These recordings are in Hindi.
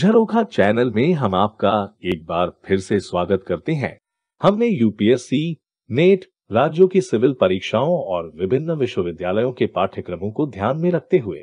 झरोखा चैनल में हम आपका एक बार फिर से स्वागत करते हैं हमने यूपीएससी नेट e राज्यों की सिविल परीक्षाओं और विभिन्न विश्वविद्यालयों के पाठ्यक्रमों को ध्यान में रखते हुए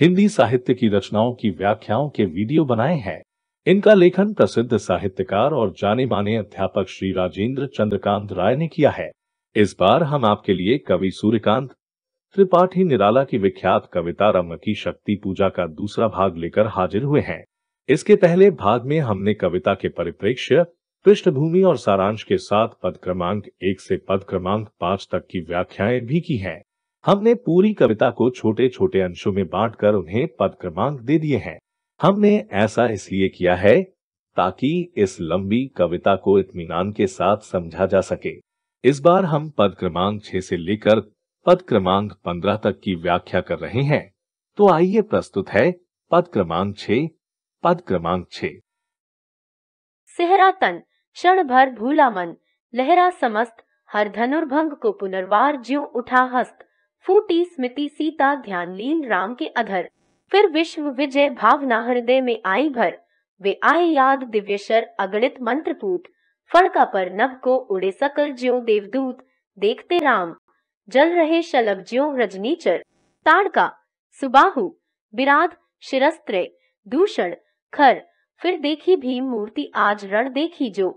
हिंदी साहित्य की रचनाओं की व्याख्याओं के वीडियो बनाए हैं इनका लेखन प्रसिद्ध साहित्यकार और जाने माने अध्यापक श्री राजेंद्र चंद्रकांत राय ने किया है इस बार हम आपके लिए कवि सूर्यकांत त्रिपाठी निराला की विख्यात कविता रम की शक्ति पूजा का दूसरा भाग लेकर हाजिर हुए हैं इसके पहले भाग में हमने कविता के परिप्रेक्ष्य पृष्ठभूमि और सारांश के साथ पद क्रमांक एक से पद क्रमांक पांच तक की व्याख्याएं भी की हैं। हमने पूरी कविता को छोटे छोटे अंशों में बांटकर उन्हें पद क्रमांक दे दिए हैं हमने ऐसा इसलिए किया है ताकि इस लंबी कविता को इतमान के साथ समझा जा सके इस बार हम पद क्रमांक छह से लेकर पद क्रमांक पंद्रह तक की व्याख्या कर रहे हैं तो आइए प्रस्तुत है पद क्रमांक छह पद क्रमांक छे सेहरा तन क्षण भर भूला मन लहरा समस्त हर धनुर्भंग को पुनर्वार ज्यो उठा हस्त फूटी स्मृति सीता ध्यान लीन राम के अधर फिर विश्व विजय भावना हृदय में आई भर वे आए याद शर अगणित मंत्र मंत्रपूत फड़का पर नभ को उड़े सकल ज्यो देवदूत देखते राम जल रहे शलभ ज्यो रजनीचर ताड़का सुबाहु बिराद शिरस्त्र दूषण खर फिर देखी भी मूर्ति आज रण देखी जो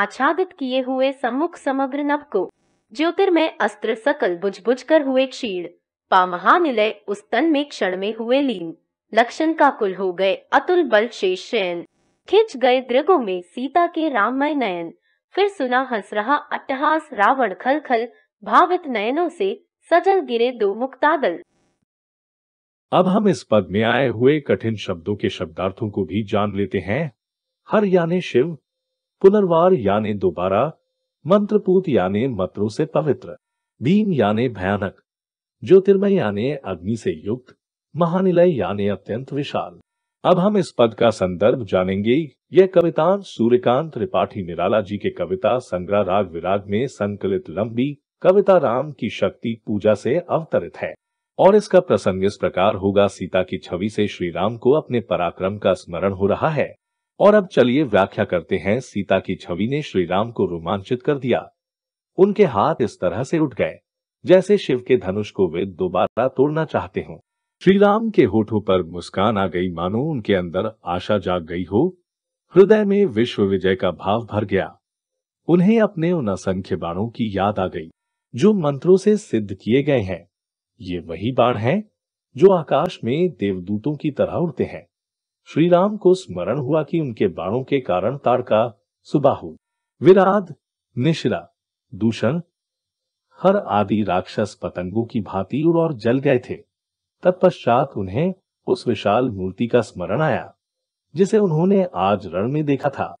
आच्छादित किए हुए सम्मुख समग्र नभ को ज्योतिर्मय अस्त्र सकल बुझ बुझ कर हुए क्षीण पामहा निलय उस तन में क्षण में हुए लीन लक्षण का कुल हो गए अतुल बल शेष शयन खिंच गए दृगो में सीता के राममय नयन फिर सुना हंस रहा अट्टहास रावण खल खल भावित नयनों से सजल गिरे दो मुक्तादल अब हम इस पद में आए हुए कठिन शब्दों के शब्दार्थों को भी जान लेते हैं हर यानी शिव पुनर्वार यानी दोबारा मंत्रपूत यानी मंत्रों से पवित्र भीम यानी भयानक ज्योतिर्मय यानी अग्नि से युक्त महानिलय यानी अत्यंत विशाल अब हम इस पद का संदर्भ जानेंगे यह कवितान सूर्यकांत त्रिपाठी निराला जी के कविता संग्रह राग विराग में संकलित लंबी कविता राम की शक्ति पूजा से अवतरित है और इसका प्रसंग इस प्रकार होगा सीता की छवि से श्री राम को अपने पराक्रम का स्मरण हो रहा है और अब चलिए व्याख्या करते हैं सीता की छवि ने श्री राम को रोमांचित कर दिया उनके हाथ इस तरह से उठ गए जैसे शिव के धनुष को वे दोबारा तोड़ना चाहते हों श्री राम के होठों पर मुस्कान आ गई मानो उनके अंदर आशा जाग गई हो हृदय में विश्व विजय का भाव भर गया उन्हें अपने उन असंख्य बाणों की याद आ गई जो मंत्रों से सिद्ध किए गए हैं ये वही बाण हैं जो आकाश में देवदूतों की तरह उड़ते हैं श्री राम को स्मरण हुआ कि उनके बाणों के कारण तारका सुबाहु विराद निश्रा दूषण हर आदि राक्षस पतंगों की भांति उड़ और जल गए थे तत्पश्चात उन्हें उस विशाल मूर्ति का स्मरण आया जिसे उन्होंने आज रण में देखा था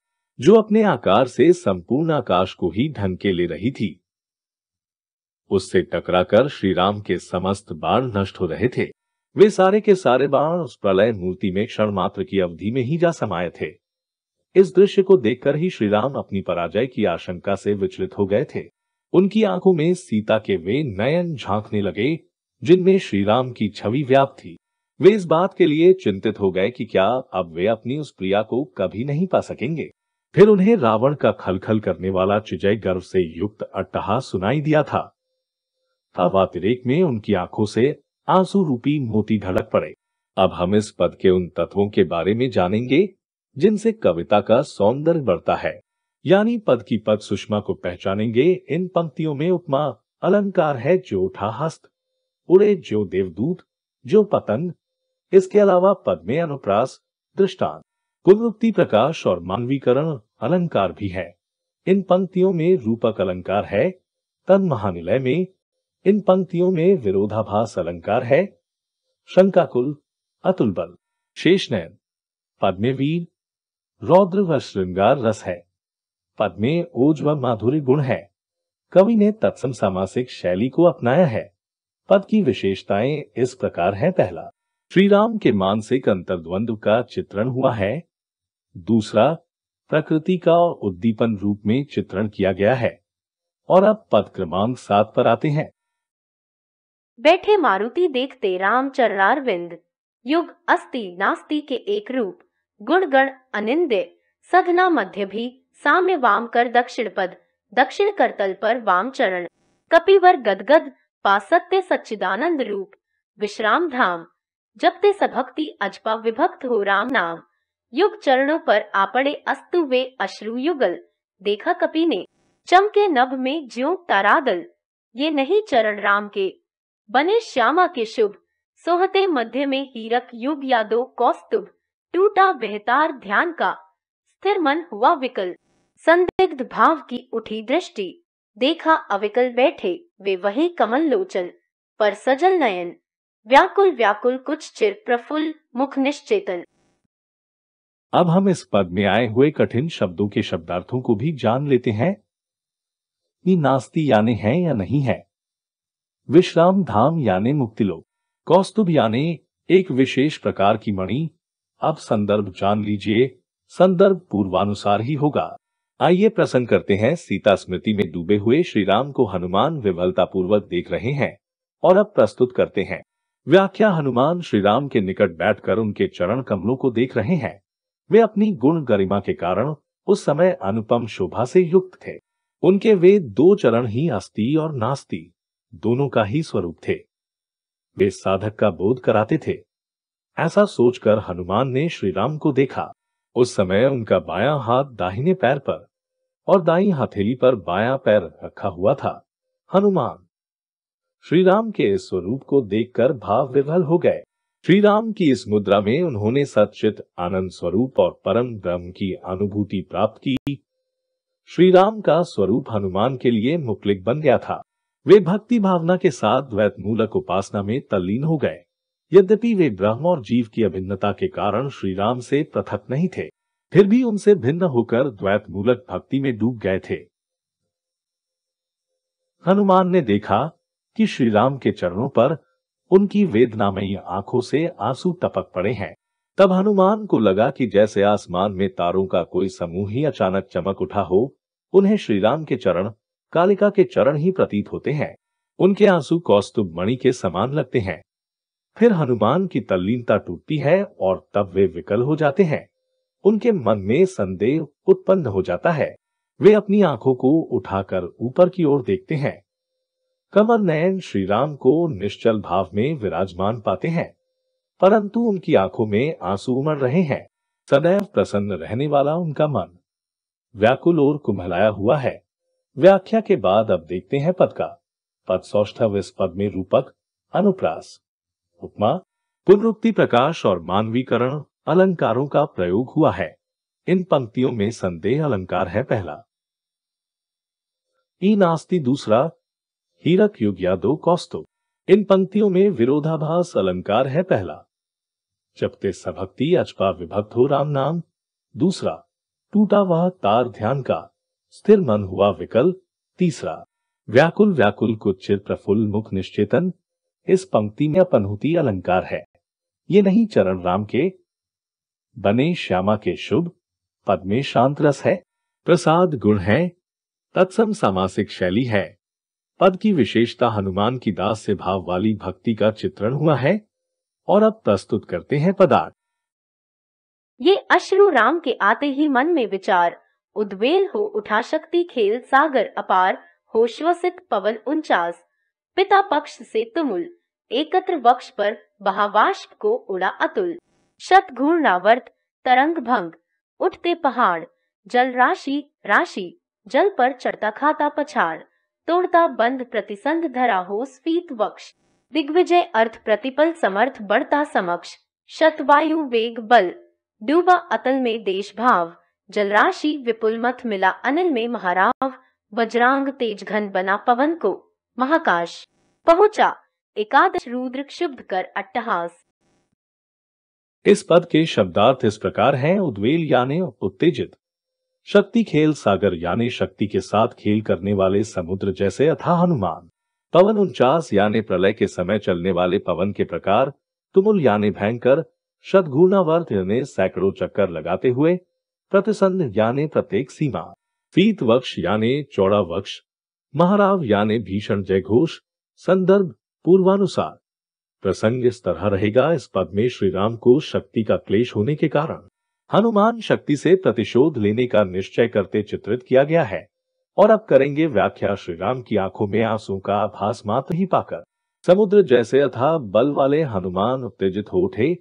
जो अपने आकार से संपूर्ण आकाश को ही ढंके ले रही थी उससे टकराकर श्री राम के समस्त बाण नष्ट हो रहे थे वे सारे के सारे बाण उस प्रलय मूर्ति में क्षण मात्र की अवधि में ही जा समाये थे इस दृश्य को देखकर ही श्री राम अपनी पराजय की आशंका से विचलित हो गए थे उनकी आंखों में सीता के वे नयन झांकने लगे जिनमें श्री राम की छवि व्याप्त थी वे इस बात के लिए चिंतित हो गए कि क्या अब वे अपनी उस प्रिया को कभी नहीं पा सकेंगे फिर उन्हें रावण का खलखल करने वाला चिजय गर्व से युक्त अट्टहा सुनाई दिया था भावातिरेक में उनकी आंखों से आंसू रूपी मोती धड़क पड़े अब हम इस पद के उन तत्वों के बारे में जानेंगे जिनसे कविता का सौंदर्य बढ़ता है यानी पद की पद सुषमा को पहचानेंगे इन पंक्तियों में उपमा अलंकार है जो उठा हस्त उड़े जो देवदूत जो पतंग इसके अलावा पद में अनुप्रास दृष्टांत गुणवृत्ति प्रकाश और मानवीकरण अलंकार भी है इन पंक्तियों में रूपक अलंकार है तन महानिलय में इन पंक्तियों में विरोधाभास अलंकार है शंकाकुल अतुल बल शेष नयन पद्मवीर रौद्र व श्रृंगार रस है पद्मे ओज व माधुरी गुण है कवि ने तत्सम सामासिक शैली को अपनाया है पद की विशेषताएं इस प्रकार हैं पहला श्री राम के मानसिक अंतर्द्वंद का चित्रण हुआ है दूसरा प्रकृति का उद्दीपन रूप में चित्रण किया गया है और अब पद क्रमांक सात पर आते हैं बैठे मारुति देखते राम चरणार विंद युग अस्ति नास्ति के एक रूप गुण गण अनिंदे सघना मध्य भी साम्य वाम कर दक्षिण पद दक्षिण करतल पर वाम चरण कपिवर गदगद पासत्य सच्चिदानंद रूप विश्राम धाम जपते सभक्ति अजपा विभक्त हो राम नाम युग चरणों पर आपड़े अस्तु वे अश्रु युगल देखा कपि ने चमके नभ में ज्यो तारादल ये नहीं चरण राम के बने श्यामा के शुभ सोहते मध्य में हीरक युग यादो कौस्तुभ टूटा बेहतार ध्यान का स्थिर मन हुआ विकल संदिग्ध भाव की उठी दृष्टि देखा अविकल बैठे वे वही कमल लोचन पर सजल नयन व्याकुल व्याकुल कुछ चिर प्रफुल मुख निश्चेतन अब हम इस पद में आए हुए कठिन शब्दों के शब्दार्थों को भी जान लेते हैं नास्ती यानी है या नहीं है विश्राम धाम यानी मुक्तिलोक कौस्तुभ यानी एक विशेष प्रकार की मणि अब संदर्भ जान लीजिए संदर्भ पूर्वानुसार ही होगा आइए प्रसन्न करते हैं सीता स्मृति में डूबे हुए श्री राम को हनुमान पूर्वक देख रहे हैं और अब प्रस्तुत करते हैं व्याख्या हनुमान श्री राम के निकट बैठकर उनके चरण कमलों को देख रहे हैं वे अपनी गुण गरिमा के कारण उस समय अनुपम शोभा से युक्त थे उनके वे दो चरण ही अस्थि और नास्ती दोनों का ही स्वरूप थे वे साधक का बोध कराते थे ऐसा सोचकर हनुमान ने श्री राम को देखा उस समय उनका बायां हाथ दाहिने पैर पर और दाई हथेली पर बायां पैर रखा हुआ था हनुमान श्री राम के इस स्वरूप को देखकर भाव विभल हो गए श्री राम की इस मुद्रा में उन्होंने सचित आनंद स्वरूप और परम ब्रह्म की अनुभूति प्राप्त की श्री राम का स्वरूप हनुमान के लिए मुकलिक बन गया था वे भक्ति भावना के साथ द्वैत मूलक उपासना में तल्लीन हो गए यद्यपि वे ब्रह्म और जीव की अभिन्नता के कारण श्री राम से पृथक नहीं थे फिर भी उनसे भिन्न होकर द्वैत मूलक भक्ति में डूब गए थे हनुमान ने देखा कि श्री राम के चरणों पर उनकी वेदनामयी आंखों से आंसू टपक पड़े हैं तब हनुमान को लगा कि जैसे आसमान में तारों का कोई समूह ही अचानक चमक उठा हो उन्हें श्रीराम के चरण कालिका के चरण ही प्रतीत होते हैं उनके आंसू कौस्तुभ मणि के समान लगते हैं फिर हनुमान की तल्लीनता टूटती है और तब वे विकल हो जाते हैं उनके मन में संदेह उत्पन्न हो जाता है वे अपनी आंखों को उठाकर ऊपर की ओर देखते हैं कमर नयन श्री राम को निश्चल भाव में विराजमान पाते हैं परंतु उनकी आंखों में आंसू उमड़ रहे हैं सदैव प्रसन्न रहने वाला उनका मन व्याकुल और कुमलाया हुआ है व्याख्या के बाद अब देखते हैं पद का पद सौष्ठव इस पद में रूपक अनुप्रास उपमा पुनरुक्ति प्रकाश और मानवीकरण अलंकारों का प्रयोग हुआ है इन पंक्तियों में संदेह अलंकार है पहला ई नास्ती दूसरा हीरक युग या दो कौस्तु इन पंक्तियों में विरोधाभास अलंकार है पहला चपते सभक्ति अचपा विभक्त हो राम नाम दूसरा टूटा वह तार ध्यान का स्थिर मन हुआ विकल तीसरा व्याकुल व्याकुल कुचित प्रफुल मुख निश्चेतन इस पंक्ति में अपनहुति अलंकार है ये नहीं चरण राम के बने श्यामा के शुभ पद में शांत रस है प्रसाद गुण है तत्सम सामासिक शैली है पद की विशेषता हनुमान की दास से भाव वाली भक्ति का चित्रण हुआ है और अब प्रस्तुत करते हैं पदार्थ ये अश्रु राम के आते ही मन में विचार उद्वेल हो उठा शक्ति खेल सागर अपार होश्वसित पवन उन्चास पिता पक्ष से तुमुल एकत्र वक्ष पर बहावाष्प को उड़ा अतुल शत घूर्णावर्त तरंग भंग उठते पहाड़ जल राशि राशि जल पर चढ़ता खाता पछाड़ तोड़ता बंद प्रतिसंध धरा हो स्फीत वक्ष दिग्विजय अर्थ प्रतिपल समर्थ बढ़ता समक्ष शतवायु वेग बल डूबा अतल में देश भाव जलराशि विपुल मत मिला अनिल में महाराव वज्रांग तेज घन बना पवन को महाकाश पहुंचा एकादश रुद्र क्षुब्ध कर अट्टहास इस पद के शब्दार्थ इस प्रकार हैं उद्वेल यानी उत्तेजित शक्ति खेल सागर यानी शक्ति के साथ खेल करने वाले समुद्र जैसे अथा हनुमान पवन उनचास यानी प्रलय के समय चलने वाले पवन के प्रकार तुमुल यानी भयंकर शतगुणावर्त ने सैकड़ों चक्कर लगाते हुए प्रतिसंध यानी प्रत्येक सीमा फीत वक्ष यानी चौड़ा वक्ष महाराव यानी भीषण जय घोष संदर्भ पूर्वानुसार प्रसंग इस तरह रहेगा इस पद में श्री राम को शक्ति का क्लेश होने के कारण हनुमान शक्ति से प्रतिशोध लेने का निश्चय करते चित्रित किया गया है और अब करेंगे व्याख्या श्री राम की आंखों में आंसू का आभास मात्र ही पाकर समुद्र जैसे अथा बल वाले हनुमान उत्तेजित हो उठे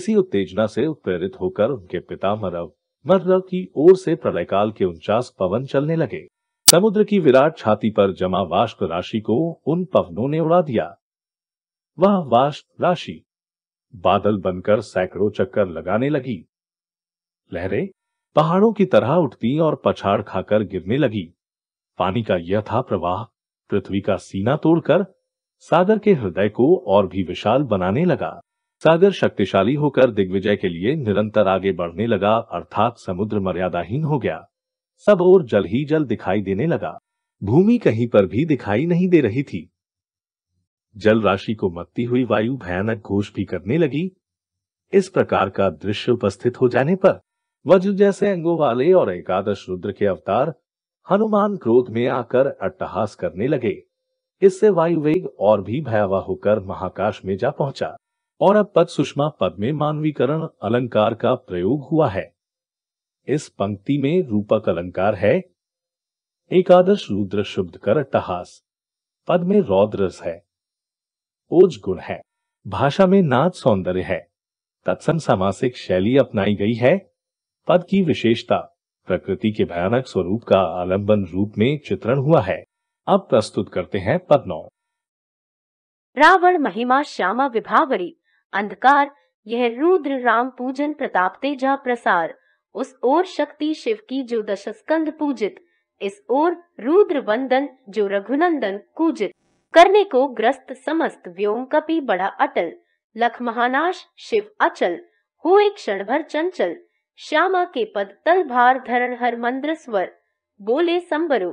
इसी उत्तेजना से उत्प्रेरित होकर उनके पिता मरव मद्र मतलब की ओर से प्रलयकाल के उनचास पवन चलने लगे समुद्र की विराट छाती पर जमा वाष्प राशि को उन पवनों ने उड़ा दिया वह वाष्प राशि बादल बनकर सैकड़ों चक्कर लगाने लगी लहरें पहाड़ों की तरह उठती और पछाड़ खाकर गिरने लगी पानी का यह था प्रवाह पृथ्वी का सीना तोड़कर सागर के हृदय को और भी विशाल बनाने लगा सागर शक्तिशाली होकर दिग्विजय के लिए निरंतर आगे बढ़ने लगा अर्थात समुद्र मर्यादाहीन हो गया सब और जल ही जल दिखाई देने लगा भूमि कहीं पर भी दिखाई नहीं दे रही थी जल राशि को मत्ती हुई वायु भयानक घोष भी करने लगी इस प्रकार का दृश्य उपस्थित हो जाने पर वज्र जैसे अंगों वाले और एकादश रुद्र के अवतार हनुमान क्रोध में आकर अट्टहास करने लगे इससे वायु वेग और भी भयावह होकर महाकाश में जा पहुंचा और अब पद सुषमा पद में मानवीकरण अलंकार का प्रयोग हुआ है इस पंक्ति में रूपक अलंकार है एकादश रुद्र शुद्ध कर अट्टहास पद में रौद्रस है ओज गुण है भाषा में नाच सौंदर्य है तत्सम सामासिक शैली अपनाई गई है पद की विशेषता प्रकृति के भयानक स्वरूप का आलंबन रूप में चित्रण हुआ है अब प्रस्तुत करते हैं पद नौ रावण महिमा श्यामा विभावरी अंधकार यह रुद्र राम पूजन प्रताप तेजा प्रसार उस ओर शक्ति शिव की जो दश स्कंद पूजित इस ओर रुद्र वंदन जो रघुनंदन पूजित करने को ग्रस्त समस्त व्योम कपि बड़ा अटल लख महानाश शिव अचल हुए क्षण भर चंचल श्यामा के पद तल भार धरण हर मंद्र स्वर बोले संबरो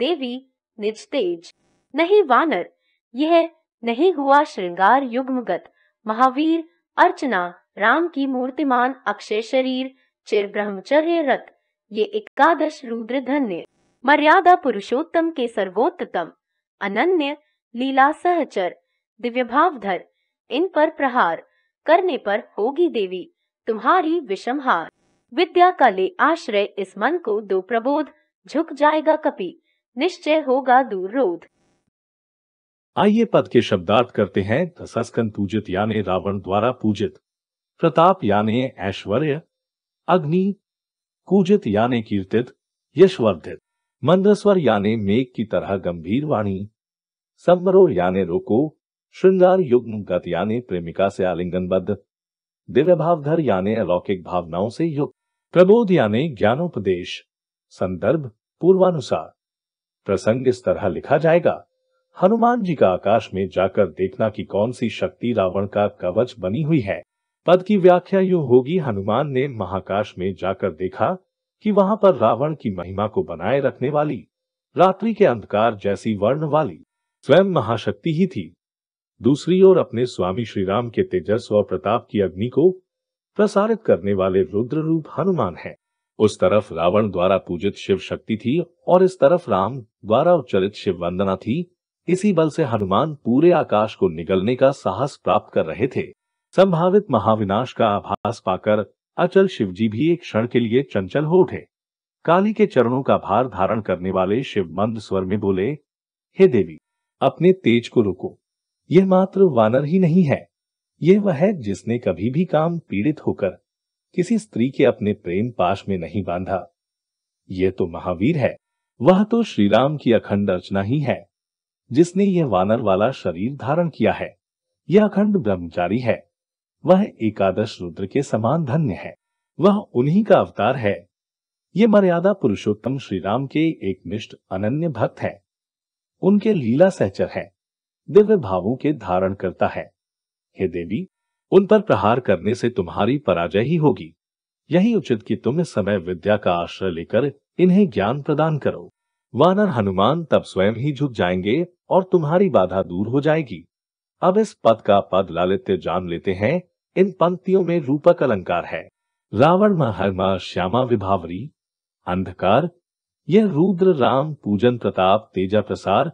देवी निज तेज नहीं वानर यह नहीं हुआ श्रृंगार युग्मगत महावीर अर्चना राम की मूर्तिमान अक्षय शरीर चिर ब्रह्मचर्य रथ ये एकादश रुद्र धन्य मर्यादा पुरुषोत्तम के सर्वोत्तम अनन्य लीला सहचर दिव्य भावधर इन पर प्रहार करने पर होगी देवी तुम्हारी विषम हार विद्या का ले आश्रय इस मन को दो प्रबोध झुक जाएगा कपि निश्चय होगा दूर रोध आइए पद के शब्दार्थ करते हैं धसस्कन पूजित यानी रावण द्वारा पूजित प्रताप यानी ऐश्वर्य अग्नि पूजित यानी कीर्तित यशवर्धित मंदस्वर यानी मेघ की तरह गंभीर वाणी समरो यानी रोको श्रृंगार युग्म गत यानी प्रेमिका से आलिंगनबद्ध दिव्य भावधर यानी अलौकिक भावनाओं से युक्त प्रबोध यानी ज्ञानोपदेश संदर्भ पूर्वानुसार प्रसंग इस तरह लिखा जाएगा हनुमान जी का आकाश में जाकर देखना कि कौन सी शक्ति रावण का कवच बनी हुई है पद की व्याख्या यू होगी हनुमान ने महाकाश में जाकर देखा कि वहां पर रावण की महिमा को बनाए रखने वाली रात्रि के अंधकार जैसी वर्ण वाली स्वयं महाशक्ति ही थी दूसरी ओर अपने स्वामी श्री राम के तेजस और प्रताप की अग्नि को प्रसारित करने वाले रुद्र रूप हनुमान है उस तरफ रावण द्वारा पूजित शिव शक्ति थी और इस तरफ राम द्वारा उच्चरित शिव वंदना थी इसी बल से हनुमान पूरे आकाश को निगलने का साहस प्राप्त कर रहे थे संभावित महाविनाश का आभास पाकर अचल शिवजी भी एक क्षण के लिए चंचल हो उठे काली के चरणों का भार धारण करने वाले शिव मंद स्वर में बोले हे देवी अपने तेज को रोको यह मात्र वानर ही नहीं है यह वह है जिसने कभी भी काम पीड़ित होकर किसी स्त्री के अपने प्रेम पाश में नहीं बांधा यह तो महावीर है वह तो श्रीराम की अखंड अर्चना ही है जिसने यह वानर वाला शरीर धारण किया है यह अखंड ब्रह्मचारी है वह एकादश रुद्र के समान धन्य है वह उन्हीं का अवतार है ये मर्यादा पुरुषोत्तम श्री राम के एक निष्ठ अनन्य भक्त है उनके लीला सहचर है दिव्य भावों के धारण करता है हे देवी उन पर प्रहार करने से तुम्हारी पराजय ही होगी यही उचित कि तुम इस समय विद्या का आश्रय लेकर इन्हें ज्ञान प्रदान करो वानर हनुमान तब स्वयं ही झुक जाएंगे और तुम्हारी बाधा दूर हो जाएगी अब इस पद का पद लालित्य जान लेते हैं इन पंक्तियों में रूपक अलंकार है रावण महर्मा श्यामा विभावरी अंधकार यह रुद्र राम पूजन प्रताप तेजा प्रसार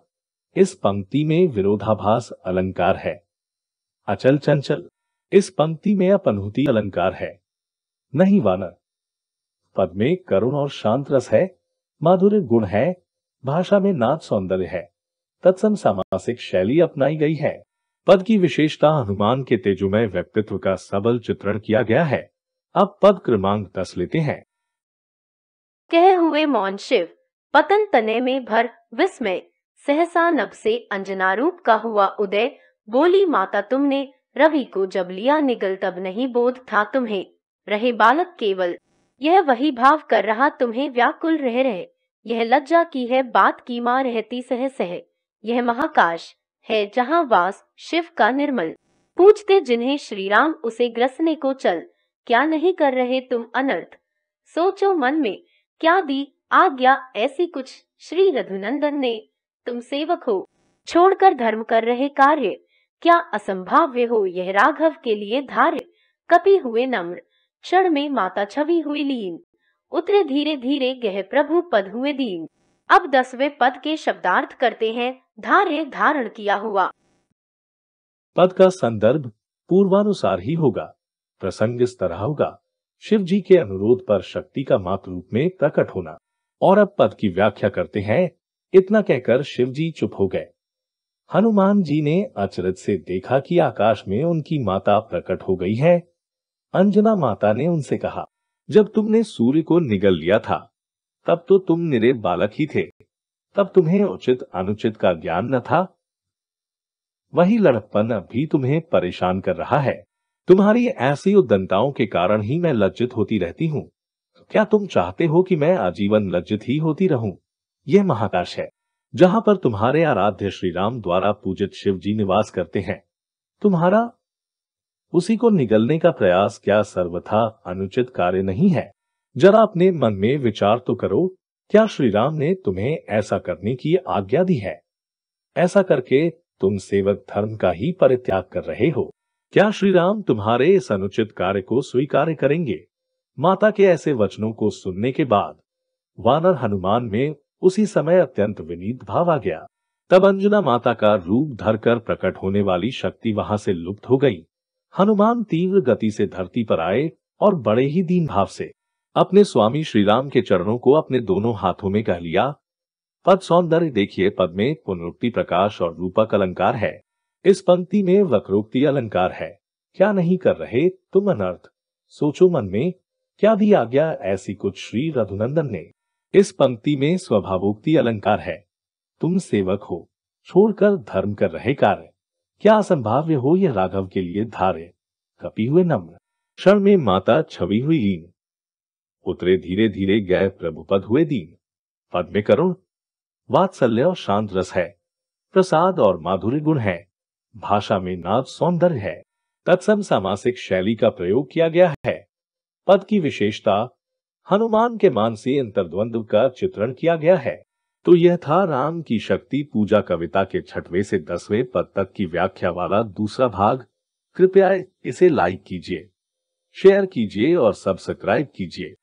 इस पंक्ति में विरोधाभास अलंकार है अचल चंचल इस पंक्ति में अपनुति अलंकार है नहीं वानर पद में करुण और शांत रस है माधुर्य गुण है भाषा में नाच सौंदर्य है तत्सम सामासिक शैली अपनाई गई है पद की विशेषता हनुमान के तेजुमय व्यक्तित्व का सबल चित्रण किया गया है अब पद क्रमांक दस लेते हैं कह हुए मौन शिव पतन तने में भर विस्मय सहसा नब से अंजनारूप का हुआ उदय बोली माता तुमने रवि को जब लिया निगल तब नहीं बोध था तुम्हें रहे बालक केवल यह वही भाव कर रहा तुम्हें व्याकुल रह रहे यह लज्जा की है बात की माँ रहती सह सह यह महाकाश है जहाँ वास शिव का निर्मल पूछते जिन्हें श्री राम उसे ग्रसने को चल क्या नहीं कर रहे तुम अनर्थ सोचो मन में क्या दी आज्ञा ऐसी कुछ श्री रघुनंदन ने तुम सेवक हो छोड़कर धर्म कर रहे कार्य क्या असंभाव्य हो यह राघव के लिए धार्य कपी हुए नम्र क्षण में माता छवि हुई लीन उतरे धीरे धीरे गह प्रभु पद हुए दीन अब दसवें पद के शब्दार्थ करते हैं धारे धारण किया हुआ पद का संदर्भ पूर्वानुसार ही होगा प्रसंग इस तरह होगा शिव जी के अनुरोध पर शक्ति का मात्र रूप में प्रकट होना और अब पद की व्याख्या करते हैं इतना कहकर शिव जी चुप हो गए हनुमान जी ने अचरज से देखा कि आकाश में उनकी माता प्रकट हो गई है अंजना माता ने उनसे कहा जब तुमने सूर्य को निगल लिया था तब तो तुम निरे बालक ही थे तब तुम्हें उचित अनुचित का ज्ञान न था वही लड़कपन भी तुम्हें परेशान कर रहा है तुम्हारी ऐसी उदंताओं के कारण ही मैं लज्जित होती रहती हूँ क्या तुम चाहते हो कि मैं आजीवन लज्जित ही होती रहूं? यह महाकाश है जहां पर तुम्हारे आराध्य श्री राम द्वारा पूजित शिव जी निवास करते हैं तुम्हारा उसी को निगलने का प्रयास क्या सर्वथा अनुचित कार्य नहीं है जरा अपने मन में विचार तो करो क्या श्री राम ने तुम्हें ऐसा करने की आज्ञा दी है ऐसा करके तुम सेवक धर्म का ही परित्याग कर रहे हो क्या श्री राम तुम्हारे इस अनुचित कार्य को स्वीकार करेंगे माता के ऐसे वचनों को सुनने के बाद वानर हनुमान में उसी समय अत्यंत विनीत भाव आ गया तब अंजना माता का रूप धरकर प्रकट होने वाली शक्ति वहां से लुप्त हो गई हनुमान तीव्र गति से धरती पर आए और बड़े ही दीन भाव से अपने स्वामी श्रीराम के चरणों को अपने दोनों हाथों में कह लिया पद सौंदर्य देखिए पद में पुनरुक्ति प्रकाश और रूपक अलंकार है इस पंक्ति में वक्रोक्ति अलंकार है क्या नहीं कर रहे तुम अनर्थ सोचो मन में क्या भी आज्ञा ऐसी कुछ श्री रघुनंदन ने इस पंक्ति में स्वभावोक्ति अलंकार है तुम सेवक हो छोड़कर धर्म कर रहे कार्य क्या असंभाव्य हो यह राघव के लिए धारे कपी हुए नम्र क्षण में माता छवि हुई लीन उतरे धीरे धीरे गए प्रभुपद हुए दीन पद में करुण वात्सल्य और शांत रस है प्रसाद और माधुर्य गुण है भाषा में नाद सौंदर्य है तत्सम सामासिक शैली का प्रयोग किया गया है पद की विशेषता हनुमान के मान से अंतर्द्वंद का चित्रण किया गया है तो यह था राम की शक्ति पूजा कविता के छठवें से दसवें पद तक की व्याख्या वाला दूसरा भाग कृपया इसे लाइक कीजिए शेयर कीजिए और सब्सक्राइब कीजिए